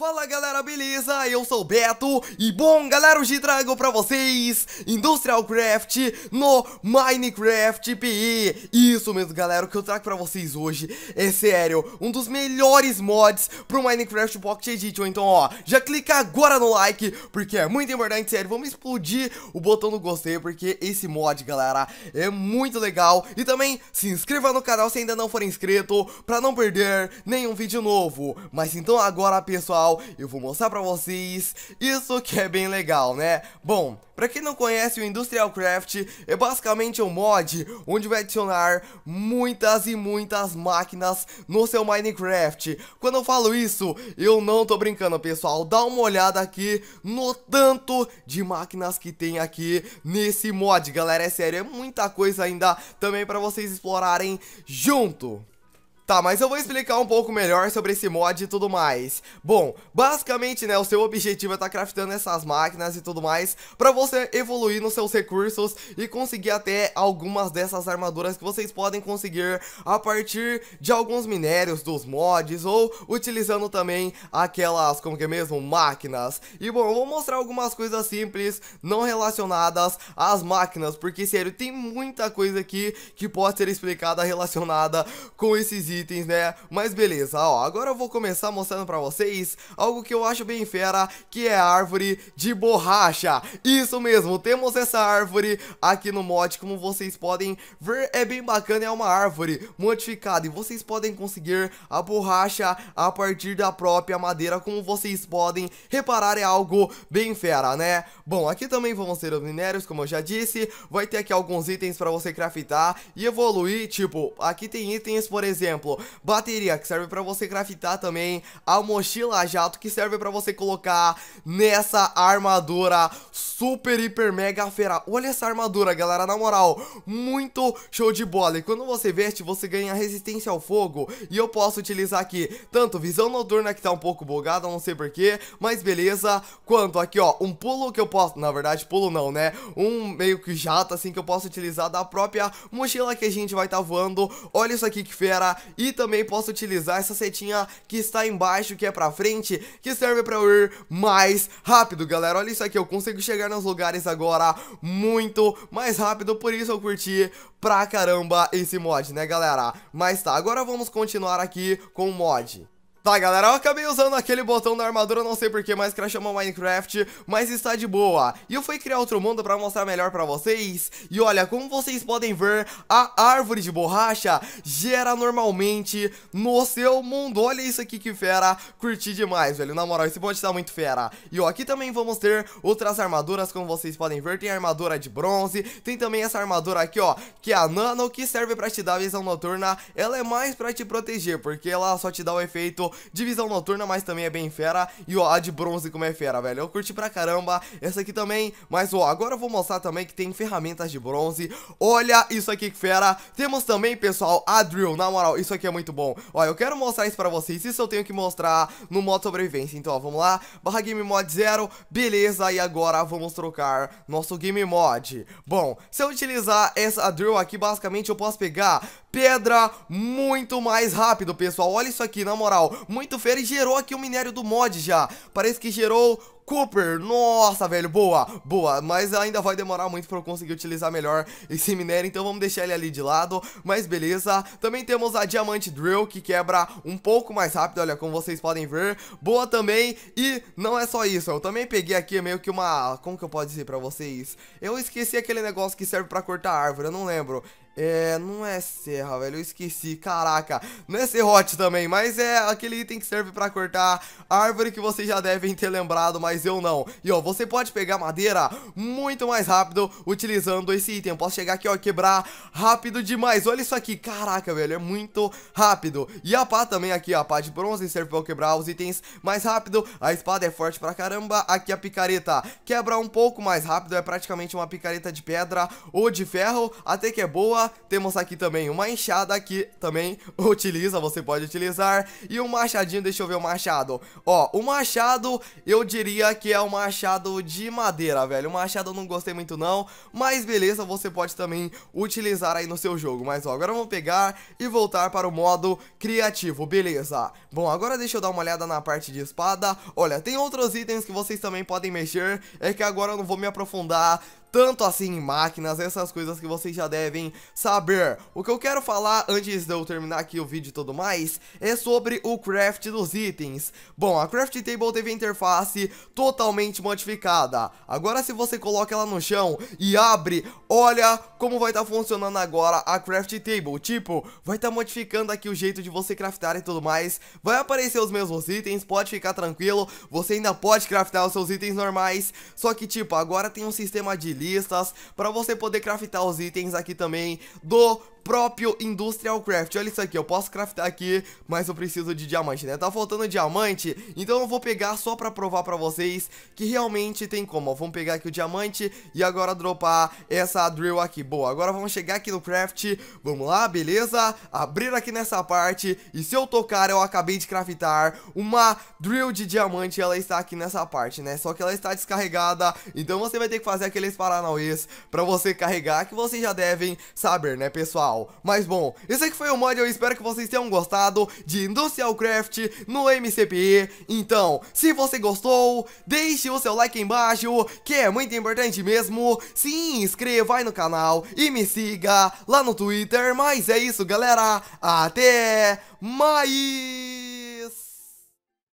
Fala galera, beleza? Eu sou o Beto e bom galera, hoje trago pra vocês Industrial Craft no Minecraft PE Isso mesmo galera, o que eu trago pra vocês hoje é sério, um dos melhores mods pro Minecraft Pocket Edition Então ó, já clica agora no like, porque é muito importante, sério, vamos explodir o botão do gostei Porque esse mod galera é muito legal E também se inscreva no canal se ainda não for inscrito, pra não perder nenhum vídeo novo Mas então agora pessoal canal, eu vou mostrar pra vocês isso que é bem legal, né? Bom, pra quem não conhece o Industrial Craft, é basicamente um mod onde vai adicionar muitas e muitas máquinas no seu Minecraft. Quando eu falo isso, eu não tô brincando, pessoal. Dá uma olhada aqui no tanto de máquinas que tem aqui nesse mod, galera. É sério, é muita coisa ainda também pra vocês explorarem junto. Tá, mas eu vou explicar um pouco melhor sobre esse mod e tudo mais. Bom, basicamente, né, o seu objetivo é estar tá craftando essas máquinas e tudo mais pra você evoluir nos seus recursos e conseguir até algumas dessas armaduras que vocês podem conseguir a partir de alguns minérios dos mods ou utilizando também aquelas, como que é mesmo, máquinas. E bom, eu vou mostrar algumas coisas simples não relacionadas às máquinas, porque sério, tem muita coisa aqui que pode ser explicada relacionada com esses itens itens, né? Mas beleza, ó, agora eu vou começar mostrando pra vocês algo que eu acho bem fera, que é a árvore de borracha. Isso mesmo, temos essa árvore aqui no mod, como vocês podem ver, é bem bacana, é uma árvore modificada e vocês podem conseguir a borracha a partir da própria madeira, como vocês podem reparar, é algo bem fera, né? Bom, aqui também vamos ter os minérios, como eu já disse, vai ter aqui alguns itens pra você craftar e evoluir, tipo, aqui tem itens, por exemplo, exemplo, bateria, que serve pra você craftar também, a mochila jato, que serve pra você colocar nessa armadura super super, hiper, mega fera. Olha essa armadura, galera, na moral, muito show de bola. E quando você veste, você ganha resistência ao fogo e eu posso utilizar aqui tanto visão noturna, que tá um pouco bugada, não sei porquê, mas beleza, quanto aqui, ó, um pulo que eu posso, na verdade, pulo não, né, um meio que jato, assim, que eu posso utilizar da própria mochila que a gente vai estar tá voando. Olha isso aqui que fera. E também posso utilizar essa setinha que está embaixo, que é pra frente, que serve pra eu ir mais rápido, galera. Olha isso aqui, eu consigo chegar nos lugares agora muito mais rápido, por isso eu curti pra caramba esse mod, né galera? Mas tá, agora vamos continuar aqui com o mod. Tá, galera, eu acabei usando aquele botão da armadura, não sei porquê, mas ela meu Minecraft, mas está de boa. E eu fui criar outro mundo pra mostrar melhor pra vocês. E olha, como vocês podem ver, a árvore de borracha gera normalmente no seu mundo. Olha isso aqui que fera, curti demais, velho. Na moral, esse bot tá muito fera. E ó, aqui também vamos ter outras armaduras, como vocês podem ver. Tem armadura de bronze, tem também essa armadura aqui, ó, que é a nano, que serve pra te dar visão noturna. Ela é mais pra te proteger, porque ela só te dá o efeito Divisão noturna, mas também é bem fera. E ó, a de bronze como é fera, velho. Eu curti pra caramba. Essa aqui também. Mas ó, agora eu vou mostrar também que tem ferramentas de bronze. Olha isso aqui que fera. Temos também, pessoal, a drill. Na moral, isso aqui é muito bom. Ó, eu quero mostrar isso pra vocês. Isso eu tenho que mostrar no modo sobrevivência. Então, ó, vamos lá. Barra game mod 0. Beleza, e agora vamos trocar nosso game mod. Bom, se eu utilizar essa drill aqui, basicamente eu posso pegar pedra muito mais rápido, pessoal. Olha isso aqui, na moral muito fera e gerou aqui o minério do mod já. Parece que gerou Cooper, nossa, velho, boa, boa. Mas ainda vai demorar muito pra eu conseguir utilizar melhor esse minério, então vamos deixar ele ali de lado. Mas beleza. Também temos a Diamante Drill, que quebra um pouco mais rápido, olha, como vocês podem ver. Boa também. E não é só isso, eu também peguei aqui meio que uma... Como que eu posso dizer pra vocês? Eu esqueci aquele negócio que serve pra cortar árvore, eu não lembro. É, não é serra, velho, eu esqueci, caraca Não é serrote também, mas é aquele item que serve pra cortar árvore que vocês já devem ter lembrado mais mas eu não. E ó, você pode pegar madeira muito mais rápido utilizando esse item. Eu posso chegar aqui, ó, quebrar rápido demais. Olha isso aqui, caraca, velho, é muito rápido. E a pá também aqui, ó, a pá de bronze serve pra quebrar os itens mais rápido. A espada é forte pra caramba. Aqui a picareta quebra um pouco mais rápido, é praticamente uma picareta de pedra ou de ferro, até que é boa. Temos aqui também uma enxada que também utiliza, você pode utilizar. E um machadinho, deixa eu ver o machado. Ó, o machado eu diria aqui é o machado de madeira, velho. O machado eu não gostei muito não, mas beleza, você pode também utilizar aí no seu jogo. Mas ó, agora vamos pegar e voltar para o modo criativo, beleza. Bom, agora deixa eu dar uma olhada na parte de espada. Olha, tem outros itens que vocês também podem mexer, é que agora eu não vou me aprofundar tanto assim em máquinas, essas coisas que vocês já devem saber. O que eu quero falar antes de eu terminar aqui o vídeo e tudo mais é sobre o craft dos itens. Bom, a craft table teve a interface totalmente modificada. Agora se você coloca ela no chão e abre, olha como vai estar tá funcionando agora a craft table. Tipo, vai estar tá modificando aqui o jeito de você craftar e tudo mais. Vai aparecer os mesmos itens, pode ficar tranquilo. Você ainda pode craftar os seus itens normais. Só que tipo, agora tem um sistema de para você poder craftar os itens aqui também do próprio Industrial Craft. Olha isso aqui, eu posso craftar aqui, mas eu preciso de diamante, né? Tá faltando diamante, então eu vou pegar só pra provar pra vocês que realmente tem como. vamos pegar aqui o diamante e agora dropar essa drill aqui. Boa, agora vamos chegar aqui no craft, vamos lá, beleza? Abrir aqui nessa parte e se eu tocar, eu acabei de craftar uma drill de diamante ela está aqui nessa parte, né? Só que ela está descarregada, então você vai ter que fazer aqueles para Paranauês pra você carregar, que vocês já devem saber, né, pessoal? Mas bom, esse aqui foi o mod, eu espero que vocês tenham gostado de Industrial Craft no MCPE. Então, se você gostou, deixe o seu like embaixo, que é muito importante mesmo. Se inscreva aí no canal e me siga lá no Twitter. Mas é isso, galera. Até mais!